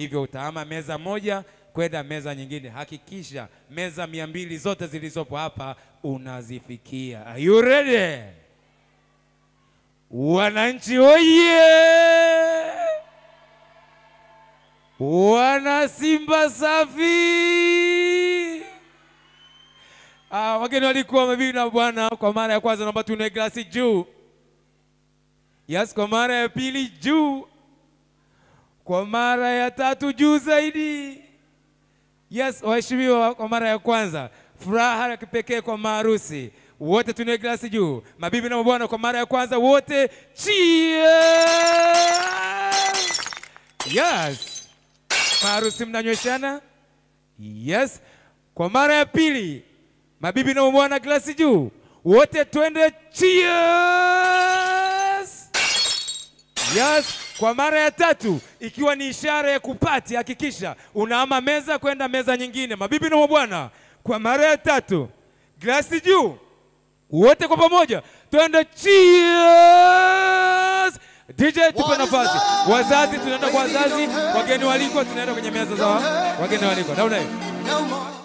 hivyo utahama meza moja kwenda meza nyingine. Hakikisha meza mia mbili zote zilizopo hapa unazifikia. Are you ready? Wananchi oye! Wana Simba safi! Ah, wageni walikuwa mabibi na bwana, kwa mara ya kwanza naomba tuinue glasi juu. Yes, kwa mara ya pili juu kwa mara ya tatu juu zaidi. Yes, waheshimiwa, kwa mara ya kwanza, furaha ya kipekee kwa maharusi wote, tunie glasi juu. Mabibi na mabwana, kwa mara ya kwanza wote, cheers! Yes, maharusi mnanyweshana. Yes, kwa mara ya pili, mabibi na mabwana, glasi juu, wote twende cheers! Yes kwa mara ya tatu, ikiwa ni ishara ya kupati, hakikisha unaama meza kwenda meza nyingine. Mabibi na mabwana, kwa mara ya tatu, glasi juu, wote kwa pamoja, twende cheers! DJ tupe nafasi, wazazi tunaenda kwa wazazi, wageni walikwa tunaenda kwenye meza za wageni walikwa. Dauna hiyo